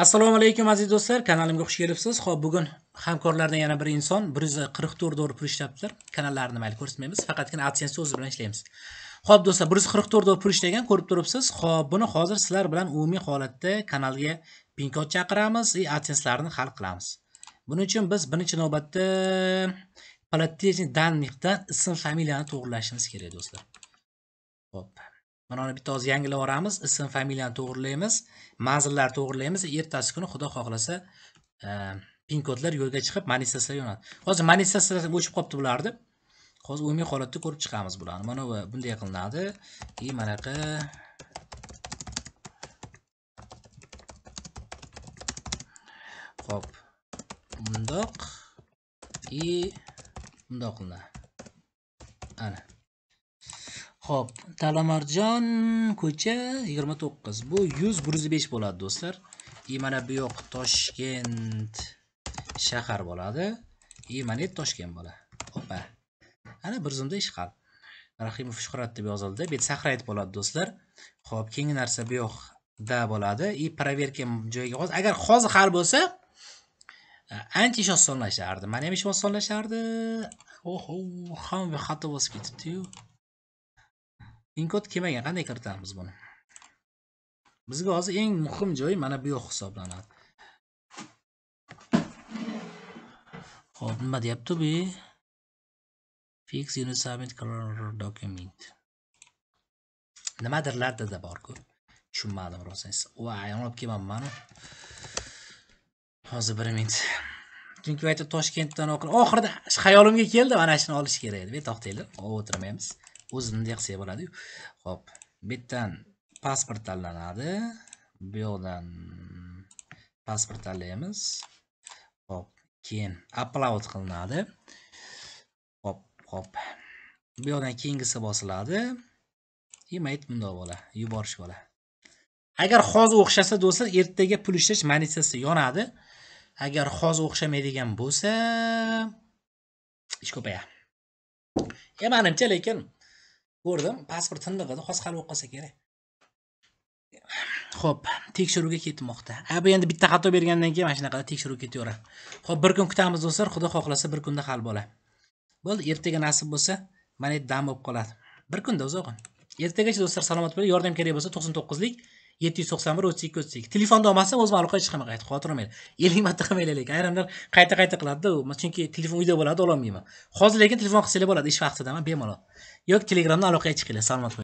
assalomu alaykum aziz do'stlar kanalimga xush kelibsiz ho'p bugun hamkorlardan yana bir inson bir yuz qirq to'rt dollar pul ishlabdi. kanallarni mayli ko'rsatmaymiz faqatgina adsense o'zi bilan ishlaymiz ho'p do'stlar bir yuz qirq to'rt dollar pul ishlagan ko'rib turibsiz ho'p buni hozir sizlar bilan umumiy holatda kanalga pin kod chaqiramiz и adsenselarni hal qilamiz buning uchun biz birinchi navbatda платежный данныйdan ism familiyani to'g'irlashimiz kerak do'stlar ho'p Mana bitta hozir yangilab yuboramiz, ism, familiyani to'g'rilaymiz, manzillarni to'g'rilaymiz, ertasi kuni xudo xohlasa e, pin kodlar yo'lga chiqib manifestlar yo'naladi Hozir manifestlar o'chib qolibdi bularni. Hozir umumiy holatda ko'rib chiqamiz bularni. Mana bu bunday qilinadi. И manaqa Xo'p. Bundoq i bundoq qilinadi. Ana Xo'p, Talamarjon ko'cha 29. Bu 100 105 bo'ladi do'stlar. I mana bu yo'q Toshkent shahar bo'ladi. I mana Toshkent bo'ladi. Opa. Ana bir zumda ish qal. Rahimov Shuhrat deb yozildi. Bu Saqrayt bo'ladi do'stlar. Xo'p, keyingi narsa bu yo'q da bo'ladi. I proverka joyiga hozir agar hozir hal bo'lsa, e, ancha ish osonlashardi. Mana ham ish osonlashardi. Oho, bir xato bosib ketibdi-yu. inkod kelmagan qanday kiritamiz buni bizga hozir eng muhim joyi mana bu yo'q hisoblanadi ho'p nima deyapti bu fix unit submit document nimadirlar borku tushunmadim rostini voy olib mani hozir bir minut chunki yerda toshkentdan oxirida xayolimga keldi mana shuni olish kerak edi to'xtanglar o'tirmaymiz o'zini boladi bo'ladiyu ho'p bu yerdan pasport tanlanadi bu yoqdan pasport tanlaymiz hop keyin upload qilinadi hop hop bu yoqdan keyingisi bosiladi и mayit bundoq bo'ladi yuborish bo'ladi agar hozir o'xshasa do'stlar ertaga pul ishlash monetsiyasi yonadi agar hozir o'xshamaydigan bo'lsa ish ko'payadi ya manimcha lekin ko'rdim pasport tindig'ida hozir hal bo'lib qolsa kerak ho'p tekshiruvga ketmoqda a bu endi bitta xato bergandan keyin mana shunaqa tekshiruv ketaveradi ho'p bir kun kutamiz do'stlar xudo xohlasa bir kunda hal bo'ladi bo'ldi ertaga nasib bo'lsa mana dam bo'lib qoladi bir kunda uzoq ertagacha do'stlar salomat bo'ling yordam kerak bo'lsa to'qson to'qqizlik yetti yuz to'qson bir o'ttiz ikki o'ttiz ikki telefonni olmasam o'zim hech chiqaman qaytib xavotir edi ellik marta qilmanglar lekin ayrimlar qayta qayta qiladida chunki telefon uyda bo'ladi ololmayman hozir lekin telefon qilsanglar bo'ladi ish vaqtidaman bemalol yoki telegramdan aloqaga chiqinglar salomat bo'ling